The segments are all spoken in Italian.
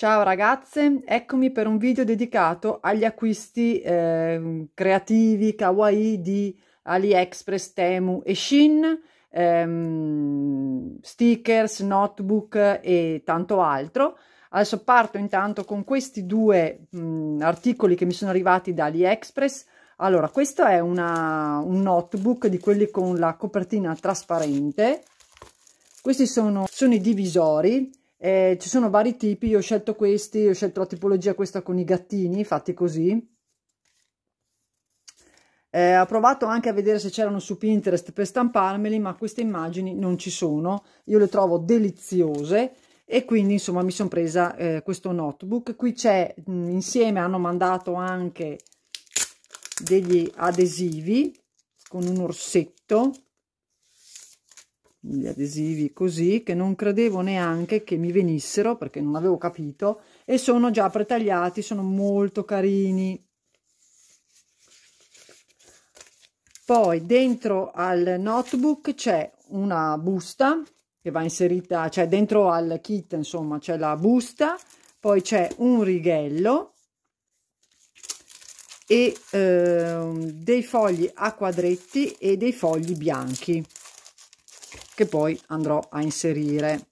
Ciao ragazze, eccomi per un video dedicato agli acquisti eh, creativi kawaii di AliExpress, Temu e Shin, ehm, stickers, notebook e tanto altro. Adesso parto intanto con questi due mh, articoli che mi sono arrivati da AliExpress. Allora, questo è una, un notebook di quelli con la copertina trasparente. Questi sono, sono i divisori eh, ci sono vari tipi, io ho scelto questi, ho scelto la tipologia questa con i gattini, fatti così. Eh, ho provato anche a vedere se c'erano su Pinterest per stamparmeli, ma queste immagini non ci sono. Io le trovo deliziose e quindi insomma mi sono presa eh, questo notebook. Qui c'è, insieme hanno mandato anche degli adesivi con un orsetto gli adesivi così che non credevo neanche che mi venissero perché non avevo capito e sono già pretagliati, sono molto carini. Poi dentro al notebook c'è una busta che va inserita, cioè dentro al kit insomma c'è la busta, poi c'è un righello e eh, dei fogli a quadretti e dei fogli bianchi che poi andrò a inserire.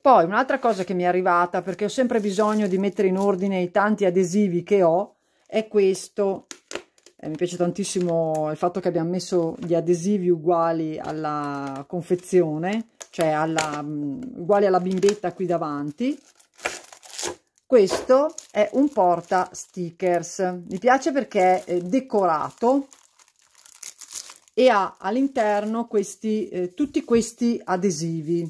Poi un'altra cosa che mi è arrivata, perché ho sempre bisogno di mettere in ordine i tanti adesivi che ho, è questo. Eh, mi piace tantissimo il fatto che abbiamo messo gli adesivi uguali alla confezione, cioè alla, mh, mm, uguali alla bimbetta qui davanti. Questo è un porta stickers. Mi piace perché è decorato, e ha all'interno questi, eh, tutti questi adesivi,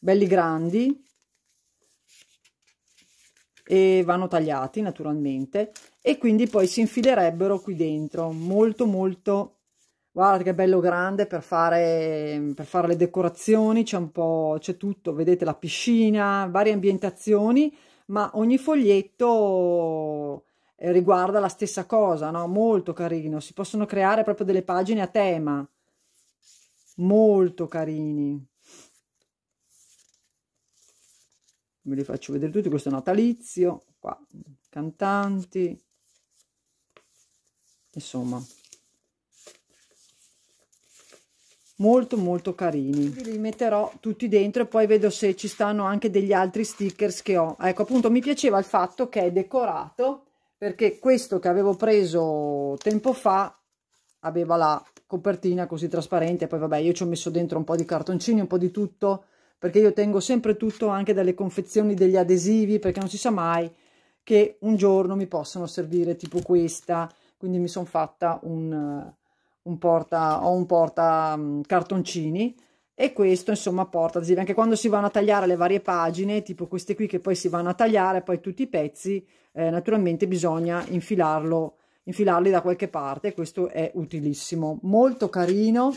belli grandi, e vanno tagliati naturalmente e quindi poi si infilerebbero qui dentro molto molto guardate che bello grande per fare per fare le decorazioni c'è un po c'è tutto vedete la piscina varie ambientazioni ma ogni foglietto eh, riguarda la stessa cosa, no? Molto carino. Si possono creare proprio delle pagine a tema. Molto carini. Ve li faccio vedere tutti. Questo è natalizio, qua, cantanti. Insomma, molto molto carini li metterò tutti dentro e poi vedo se ci stanno anche degli altri stickers che ho ecco appunto mi piaceva il fatto che è decorato perché questo che avevo preso tempo fa aveva la copertina così trasparente poi vabbè io ci ho messo dentro un po' di cartoncini un po' di tutto perché io tengo sempre tutto anche dalle confezioni degli adesivi perché non si sa mai che un giorno mi possano servire tipo questa quindi mi sono fatta un, un porta ho un porta mm, cartoncini e questo insomma porta adesivi anche quando si vanno a tagliare le varie pagine tipo queste qui che poi si vanno a tagliare poi tutti i pezzi eh, naturalmente bisogna infilarlo, infilarli da qualche parte, questo è utilissimo. Molto carino,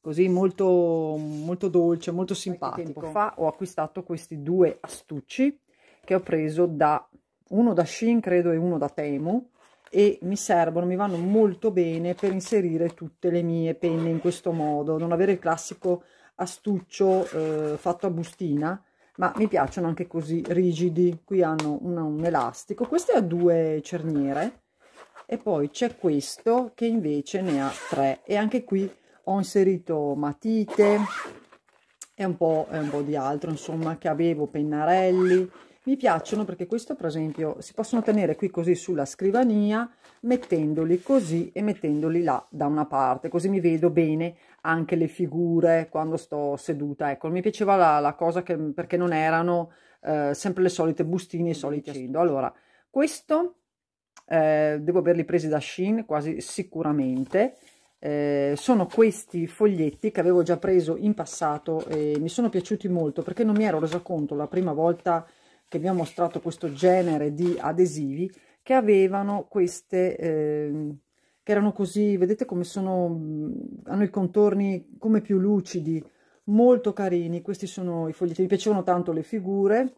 così molto, molto dolce, molto simpatico. Tempo fa ho acquistato questi due astucci che ho preso da uno da Shin credo e uno da Temu e mi servono, mi vanno molto bene per inserire tutte le mie penne in questo modo, non avere il classico astuccio eh, fatto a bustina ma mi piacciono anche così rigidi qui hanno una, un elastico questo ha due cerniere e poi c'è questo che invece ne ha tre e anche qui ho inserito matite e un po', un po di altro insomma che avevo pennarelli mi piacciono perché questo per esempio si possono tenere qui così sulla scrivania mettendoli così e mettendoli là da una parte, così mi vedo bene anche le figure quando sto seduta. Ecco, mi piaceva la, la cosa che, perché non erano eh, sempre le solite bustine, i soliti accendo. Allora, questo eh, devo averli presi da Shin quasi sicuramente. Eh, sono questi foglietti che avevo già preso in passato e mi sono piaciuti molto perché non mi ero resa conto la prima volta che vi ho mostrato questo genere di adesivi che avevano queste, eh, che erano così, vedete come sono, mm, hanno i contorni come più lucidi, molto carini, questi sono i foglietti, mi piacevano tanto le figure,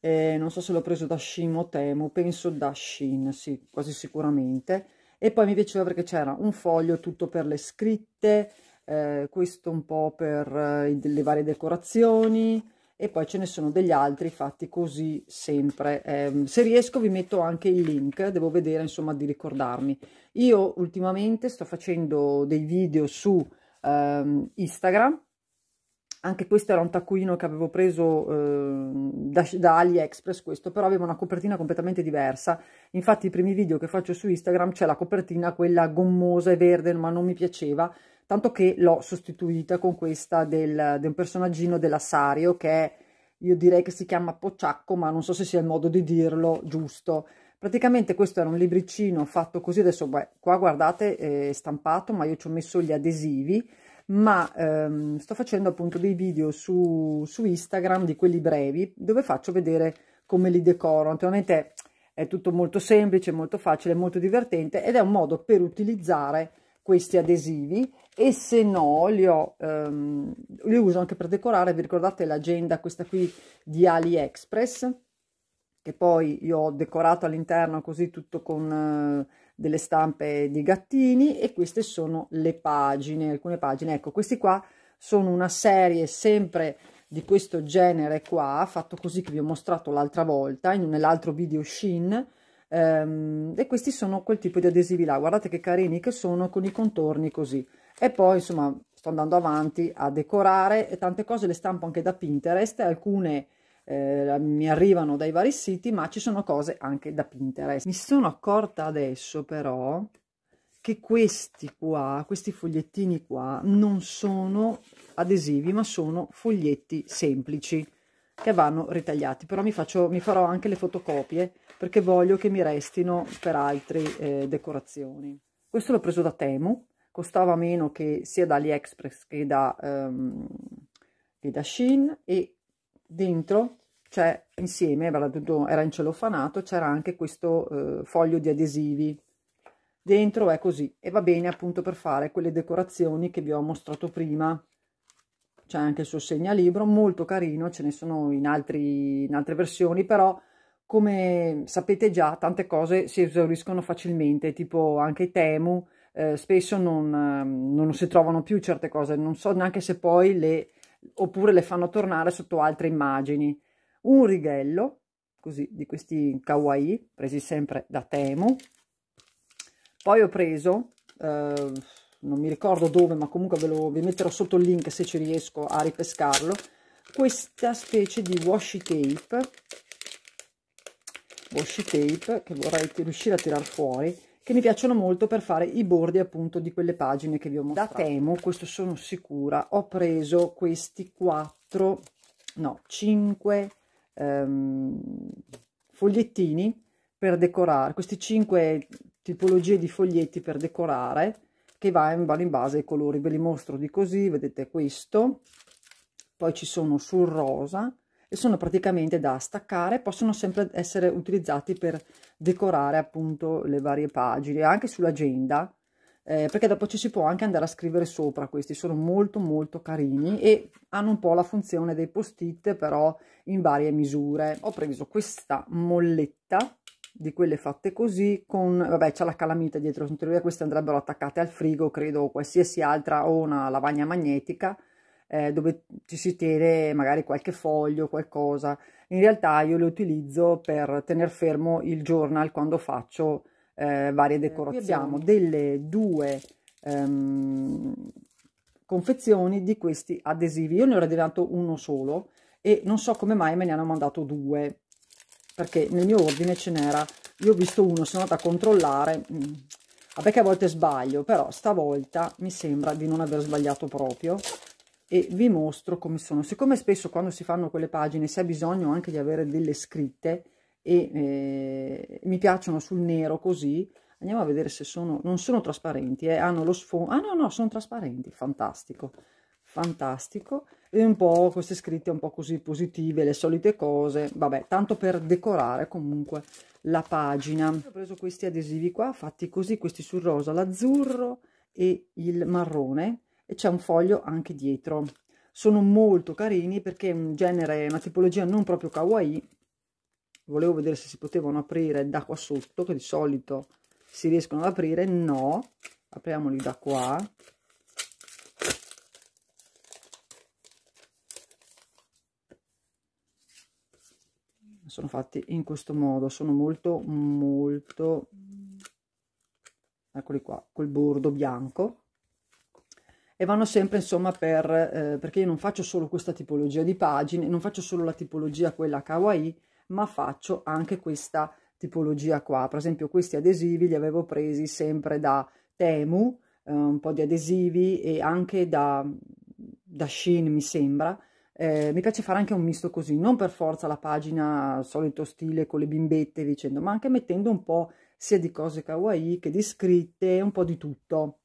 eh, non so se l'ho preso da Shin o Temu, penso da Shin, sì, quasi sicuramente, e poi mi piaceva perché c'era un foglio tutto per le scritte, eh, questo un po' per eh, le varie decorazioni, e poi ce ne sono degli altri fatti così sempre. Eh, se riesco vi metto anche il link, devo vedere insomma di ricordarmi. Io ultimamente sto facendo dei video su ehm, Instagram, anche questo era un taccuino che avevo preso eh, da, da, AliExpress questo, però aveva una copertina completamente diversa, infatti i primi video che faccio su Instagram c'è la copertina quella gommosa e verde ma non mi piaceva tanto che l'ho sostituita con questa del, del personaggino della Sario che è, io direi che si chiama Pocciacco ma non so se sia il modo di dirlo giusto praticamente questo era un libricino fatto così adesso beh, qua guardate eh, è stampato ma io ci ho messo gli adesivi ma ehm, sto facendo appunto dei video su, su, Instagram di quelli brevi dove faccio vedere come li decoro naturalmente è tutto molto semplice molto facile molto divertente ed è un modo per utilizzare questi adesivi e se no li, ho, ehm, li uso anche per decorare, vi ricordate l'agenda questa qui di AliExpress che poi io ho decorato all'interno così tutto con eh, delle stampe di gattini e queste sono le pagine, alcune pagine, ecco questi qua sono una serie sempre di questo genere qua, fatto così che vi ho mostrato l'altra volta nell'altro video Shin, ehm, e questi sono quel tipo di adesivi là guardate che carini che sono con i contorni così e poi insomma sto andando avanti a decorare e tante cose le stampo anche da Pinterest alcune eh, mi arrivano dai vari siti ma ci sono cose anche da Pinterest mi sono accorta adesso però che questi qua questi fogliettini qua non sono adesivi ma sono foglietti semplici che vanno ritagliati però mi, faccio, mi farò anche le fotocopie perché voglio che mi restino per altre eh, decorazioni questo l'ho preso da Temu costava meno che sia da AliExpress che da, um, che da Shein e dentro c'è insieme, era in cellofanato, c'era anche questo eh, foglio di adesivi. Dentro è così e va bene appunto per fare quelle decorazioni che vi ho mostrato prima c'è anche il suo segnalibro, molto carino, ce ne sono in, altri, in altre versioni, però come sapete già tante cose si esauriscono facilmente, tipo anche Temu, eh, spesso non, non si trovano più certe cose, non so neanche se poi le, oppure le fanno tornare sotto altre immagini. Un righello, così, di questi kawaii, presi sempre da Temu. Poi ho preso... Eh, non mi ricordo dove, ma comunque ve lo, vi metterò sotto il link se ci riesco a ripescarlo, questa specie di washi tape, washi tape che vorrei riuscire a tirar fuori, che mi piacciono molto per fare i bordi appunto di quelle pagine che vi ho mostrato. Da Temo, questo sono sicura, ho preso questi 4, no, 5 ehm, fogliettini per decorare, queste 5 tipologie di foglietti per decorare, che vanno va in base ai colori ve li mostro di così vedete questo poi ci sono sul rosa e sono praticamente da staccare possono sempre essere utilizzati per decorare appunto le varie pagine anche sull'agenda eh, perché dopo ci si può anche andare a scrivere sopra questi sono molto molto carini e hanno un po' la funzione dei post-it però in varie misure ho preso questa molletta di quelle fatte così, con, vabbè c'è la calamita dietro, in teoria queste andrebbero attaccate al frigo, credo, qualsiasi altra, o una lavagna magnetica, eh, dove ci si tiene magari qualche foglio, qualcosa. In realtà io le utilizzo per tenere fermo il journal quando faccio eh, varie eh, decorazioni. abbiamo delle due ehm, confezioni di questi adesivi, io ne ho ordinato uno solo e non so come mai me ne hanno mandato due perché nel mio ordine ce n'era, io ho visto uno, sono andata a controllare, mm. vabbè che a volte sbaglio, però stavolta mi sembra di non aver sbagliato proprio e vi mostro come sono. Siccome spesso quando si fanno quelle pagine si ha bisogno anche di avere delle scritte e eh, mi piacciono sul nero così, andiamo a vedere se sono, non sono trasparenti, eh, hanno lo sfondo, ah no no, sono trasparenti, fantastico fantastico e un po' queste scritte un po' così positive, le solite cose, vabbè, tanto per decorare comunque la pagina. Ho preso questi adesivi qua, fatti così, questi sul rosa, l'azzurro e il marrone e c'è un foglio anche dietro. Sono molto carini perché è un genere, una tipologia non proprio kawaii. Volevo vedere se si potevano aprire da qua sotto, che di solito si riescono ad aprire. No, apriamoli da qua sono fatti in questo modo sono molto molto eccoli qua col bordo bianco e vanno sempre insomma per eh, perché io non faccio solo questa tipologia di pagine non faccio solo la tipologia quella kawaii ma faccio anche questa tipologia qua per esempio questi adesivi li avevo presi sempre da Temu eh, un po' di adesivi e anche da da Shein mi sembra eh, mi piace fare anche un misto così, non per forza la pagina solito stile con le bimbette dicendo, ma anche mettendo un po' sia di cose kawaii che di scritte, un po' di tutto.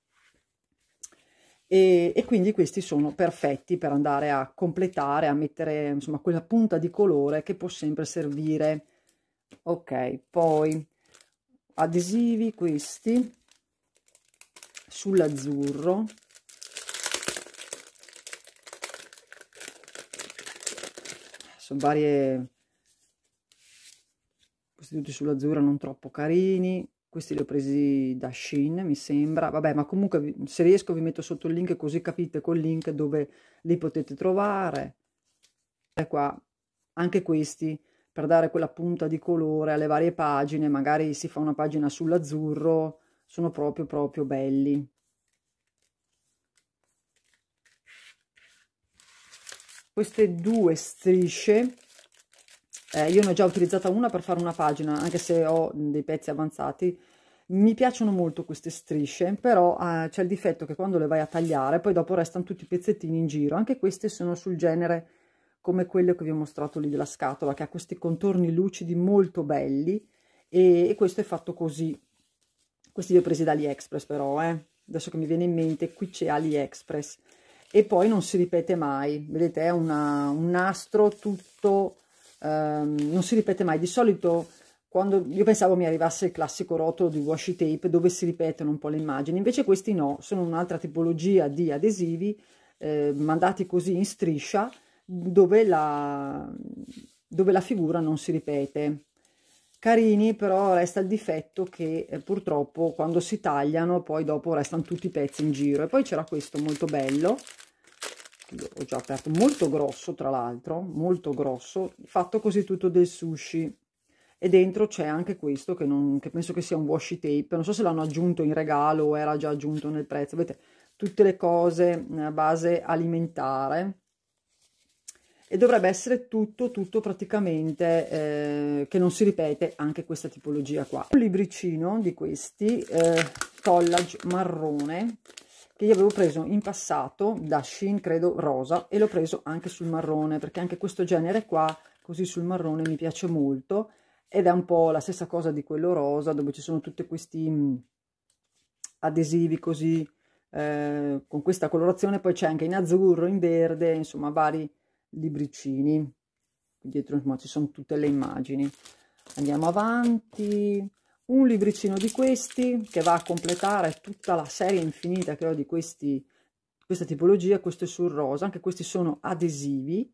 E, e, quindi questi sono perfetti per andare a completare, a mettere insomma quella punta di colore che può sempre servire. Ok, poi adesivi questi sull'azzurro sono varie questi tutti sull'azzurro non troppo carini questi li ho presi da Shein mi sembra vabbè ma comunque se riesco vi metto sotto il link così capite col link dove li potete trovare e eh, qua anche questi per dare quella punta di colore alle varie pagine magari si fa una pagina sull'azzurro sono proprio proprio belli queste due strisce eh, io ne ho già utilizzata una per fare una pagina anche se ho dei pezzi avanzati mi piacciono molto queste strisce però eh, c'è il difetto che quando le vai a tagliare poi dopo restano tutti i pezzettini in giro anche queste sono sul genere come quello che vi ho mostrato lì della scatola che ha questi contorni lucidi molto belli e, e questo è fatto così questi li ho presi da AliExpress però eh. adesso che mi viene in mente qui c'è AliExpress e poi non si ripete mai vedete è una, un nastro tutto ehm, non si ripete mai di solito quando io pensavo mi arrivasse il classico rotolo di washi tape dove si ripetono un po' le immagini invece questi no sono un'altra tipologia di adesivi eh, mandati così in striscia dove la, dove la figura non si ripete carini però resta il difetto che eh, purtroppo quando si tagliano poi dopo restano tutti i pezzi in giro e poi c'era questo molto bello ho già aperto molto grosso tra l'altro molto grosso fatto così tutto del sushi e dentro c'è anche questo che, non, che, penso che sia un washi tape non so se l'hanno aggiunto in regalo o era già aggiunto nel prezzo vedete tutte le cose eh, a base alimentare e dovrebbe essere tutto, tutto praticamente eh, che non si ripete anche questa tipologia qua. Un libricino di questi, eh, collage marrone, che io avevo preso in passato da Shein credo, rosa, e l'ho preso anche sul marrone, perché anche questo genere qua, così sul marrone, mi piace molto, ed è un po' la stessa cosa di quello rosa, dove ci sono tutti questi mm, adesivi così, eh, con questa colorazione, poi c'è anche in azzurro, in verde, insomma, vari libricini dietro insomma, ci sono tutte le immagini andiamo avanti un libricino di questi che va a completare tutta la serie infinita che ho di questi questa tipologia questo è sul rosa anche questi sono adesivi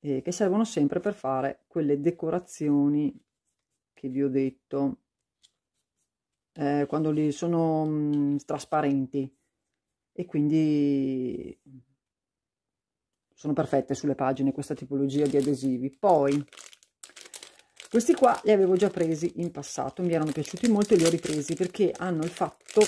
eh, che servono sempre per fare quelle decorazioni che vi ho detto eh, quando li sono mh, mm, trasparenti e quindi sono perfette sulle pagine questa tipologia di adesivi. Poi, questi qua li avevo già presi in passato, mi erano piaciuti molto e li ho ripresi perché hanno il fatto,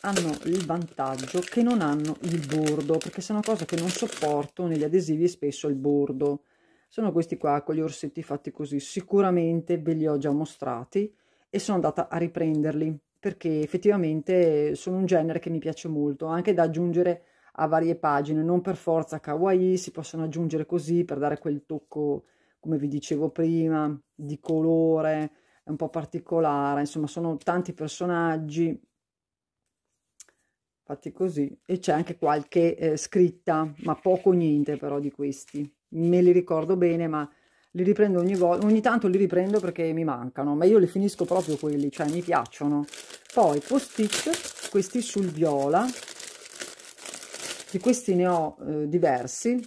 hanno il vantaggio che non hanno il bordo, perché sono cose che non sopporto negli adesivi spesso il bordo. Sono questi qua con gli orsetti fatti così, sicuramente ve li ho già mostrati e sono andata a riprenderli perché effettivamente sono un genere che mi piace molto, anche da aggiungere a varie pagine, non per forza kawaii, si possono aggiungere così per dare quel tocco, come vi dicevo prima, di colore, un po' particolare, insomma sono tanti personaggi fatti così e c'è anche qualche eh, scritta, ma poco niente però di questi. Me li ricordo bene, ma li riprendo ogni volta, ogni tanto li riprendo perché mi mancano, ma io li finisco proprio quelli, cioè mi piacciono. Poi post-it, questi sul viola, di questi ne ho eh, diversi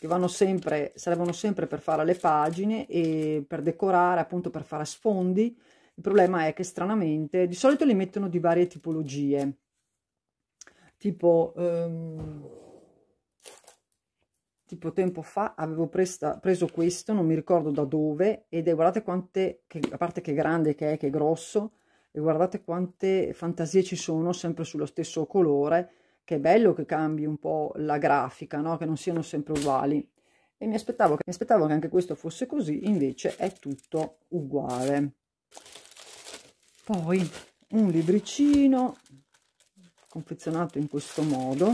che vanno sempre servono sempre per fare le pagine e per decorare appunto per fare sfondi il problema è che stranamente di solito li mettono di varie tipologie tipo ehm, tipo tempo fa avevo presta, preso questo, non mi ricordo da dove, ed è guardate quante, che, a parte che grande che è, che è grosso, e guardate quante fantasie ci sono sempre sullo stesso colore, che è bello che cambi un po' la grafica, no? che non siano sempre uguali. E mi aspettavo, che, mi aspettavo che anche questo fosse così, invece è tutto uguale. Poi un libricino confezionato in questo modo,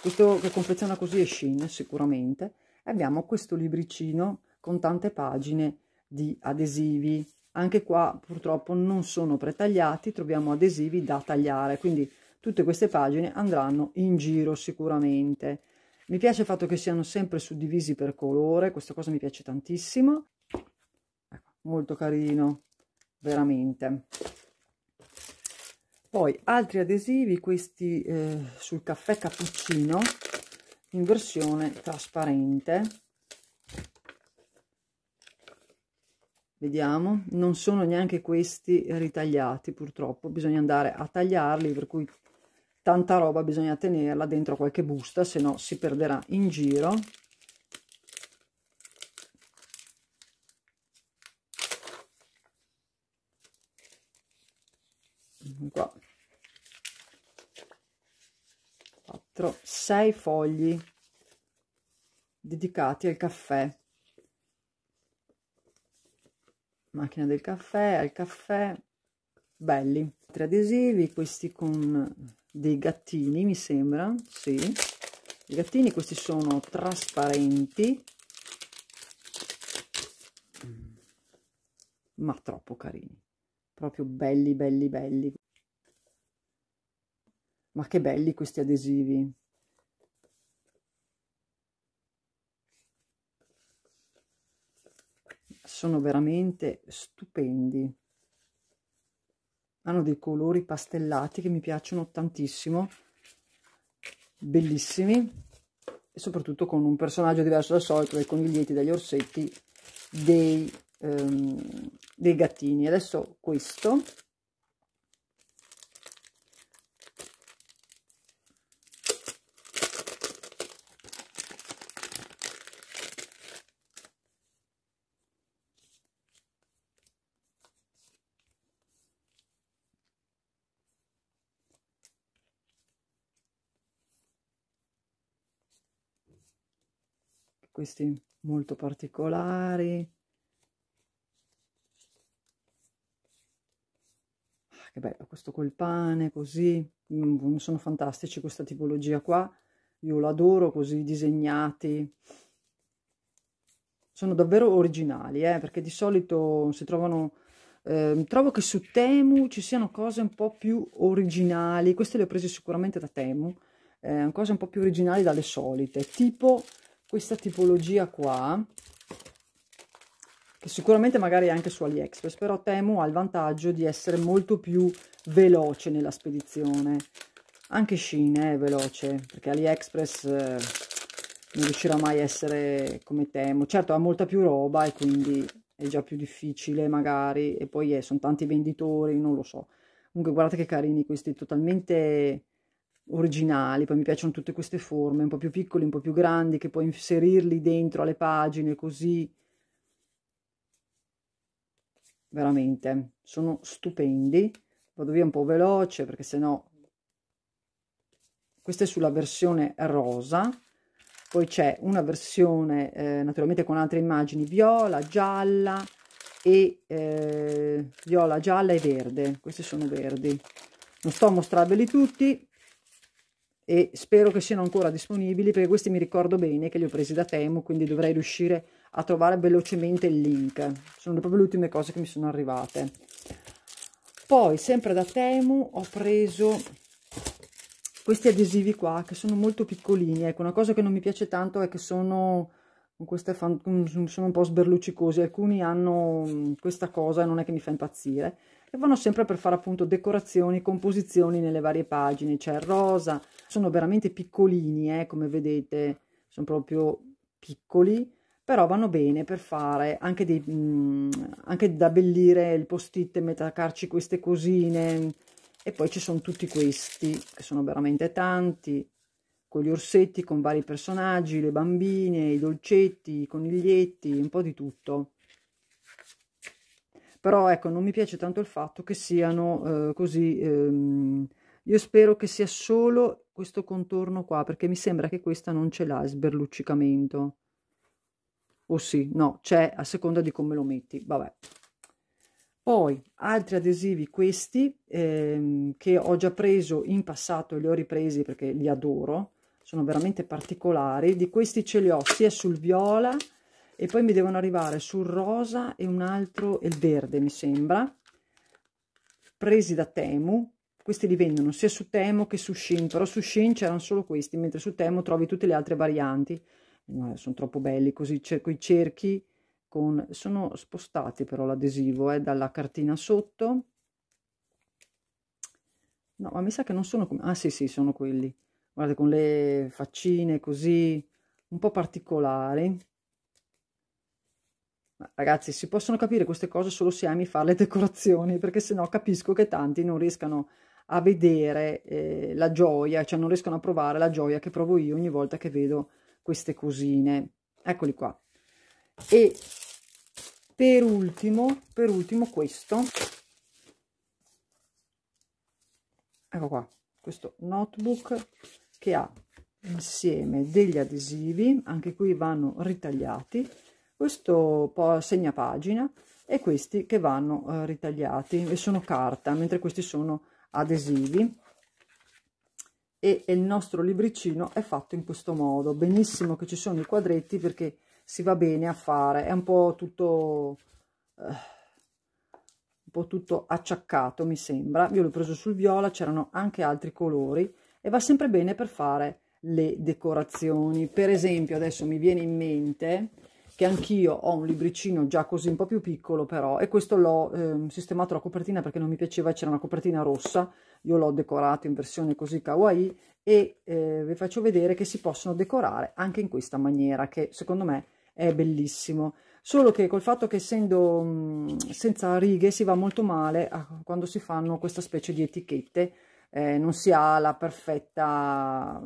questo che confeziona così è Shin sicuramente. Abbiamo questo libricino con tante pagine di adesivi. Anche qua purtroppo non sono pretagliati, troviamo adesivi da tagliare, quindi tutte queste pagine andranno in giro sicuramente. Mi piace il fatto che siano sempre suddivisi per colore, questa cosa mi piace tantissimo. Ecco, molto carino, veramente. Poi altri adesivi, questi eh, sul caffè cappuccino, in versione trasparente. Vediamo, non sono neanche questi ritagliati purtroppo, bisogna andare a tagliarli, per cui tanta roba bisogna tenerla dentro qualche busta, se no si perderà in giro. Qua. 4, 6 fogli dedicati al caffè. Macchina del caffè, al caffè, belli. Tre adesivi, questi con dei gattini mi sembra sì i gattini questi sono trasparenti mm. ma troppo carini proprio belli belli belli ma che belli questi adesivi sono veramente stupendi hanno dei colori pastellati che mi piacciono tantissimo bellissimi e soprattutto con un personaggio diverso dal solito dai coniglietti dagli orsetti dei, ehm, dei gattini adesso questo questi molto particolari. Ah, che bello, questo col pane, così, mm, sono fantastici questa tipologia qua, io l'adoro così disegnati. Sono davvero originali, eh, perché di solito si trovano... Eh, trovo che su Temu ci siano cose un po' più originali, queste le ho prese sicuramente da Temu, eh, cose un po' più originali dalle solite, tipo questa tipologia qua, che sicuramente magari è anche su AliExpress, però temo ha il vantaggio di essere molto più veloce nella spedizione. Anche Shein eh, è veloce, perché AliExpress eh, non riuscirà mai a essere come temo. Certo ha molta più roba e quindi è già più difficile magari, e poi eh, sono tanti venditori, non lo so. Comunque guardate che carini questi, totalmente originali, poi mi piacciono tutte queste forme, un po' più piccoli, un po' più grandi, che puoi inserirli dentro alle pagine così. Veramente, sono stupendi. Vado via un po' veloce perché sennò... Questa è sulla versione rosa, poi c'è una versione eh, naturalmente con altre immagini viola, gialla e eh, viola, gialla e verde. Questi sono verdi. Non sto a mostrarveli tutti, e spero che siano ancora disponibili perché questi mi ricordo bene che li ho presi da Temu quindi dovrei riuscire a trovare velocemente il link sono proprio le ultime cose che mi sono arrivate poi sempre da Temu ho preso questi adesivi qua che sono molto piccolini ecco una cosa che non mi piace tanto è che sono queste fan, sono un po' sberluccicosi alcuni hanno mm, questa cosa e non è che mi fa impazzire e vanno sempre per fare appunto decorazioni, composizioni nelle varie pagine, c'è il rosa, sono veramente piccolini, eh, come vedete, sono proprio piccoli, però vanno bene per fare anche, dei, mh, mm, anche da abbellire il post-it, e metacarci queste cosine, e poi ci sono tutti questi, che sono veramente tanti, con gli orsetti, con vari personaggi, le bambine, i dolcetti, i coniglietti, un po' di tutto però ecco non mi piace tanto il fatto che siano eh, così ehm, io spero che sia solo questo contorno qua perché mi sembra che questa non ce l'ha sberluccicamento o oh sì no c'è a seconda di come lo metti vabbè poi altri adesivi questi ehm, che ho già preso in passato e li ho ripresi perché li adoro sono veramente particolari di questi ce li ho sia sul viola e poi mi devono arrivare sul rosa e un altro e il verde mi sembra presi da Temu questi li vendono sia su Temu che su Shin però su Shin c'erano solo questi mentre su Temu trovi tutte le altre varianti eh, sono troppo belli così cerco i cerchi con sono spostati però l'adesivo eh, dalla cartina sotto no ma mi sa che non sono come ah sì sì sono quelli guardate con le faccine così un po' particolari ma ragazzi, si possono capire queste cose solo se ami fare le decorazioni, perché sennò capisco che tanti non riescano a vedere eh, la gioia, cioè non riescono a provare la gioia che provo io ogni volta che vedo queste cosine. Eccoli qua. E per ultimo, per ultimo questo. Ecco qua, questo notebook che ha insieme degli adesivi, anche qui vanno ritagliati, questo segna pagina e questi che vanno eh, ritagliati e sono carta, mentre questi sono adesivi e, e il nostro libricino è fatto in questo modo. Benissimo che ci sono i quadretti perché si va bene a fare, è un po' tutto... Eh, un po' tutto acciaccato mi sembra io l'ho preso sul viola c'erano anche altri colori e va sempre bene per fare le decorazioni per esempio adesso mi viene in mente che anch'io ho un libricino già così un po' più piccolo però, e questo l'ho eh, sistemato la copertina perché non mi piaceva, c'era una copertina rossa, io l'ho decorato in versione così kawaii, e eh, vi faccio vedere che si possono decorare anche in questa maniera, che secondo me è bellissimo. Solo che col fatto che essendo mh, mm, senza righe si va molto male a, ah, quando si fanno questa specie di etichette, eh, non si ha la perfetta,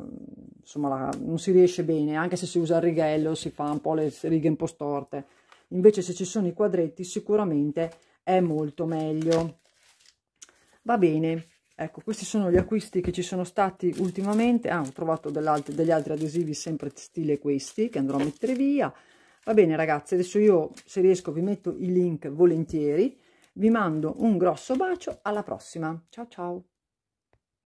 insomma la, non si riesce bene, anche se si usa il righello si fa un po' le righe un po' storte, invece se ci sono i quadretti sicuramente è molto meglio. Va bene, ecco questi sono gli acquisti che ci sono stati ultimamente, ah, ho trovato degli altri adesivi sempre stile questi che andrò a mettere via, Va bene ragazzi, adesso io se riesco vi metto i link volentieri, vi mando un grosso bacio, alla prossima, ciao ciao!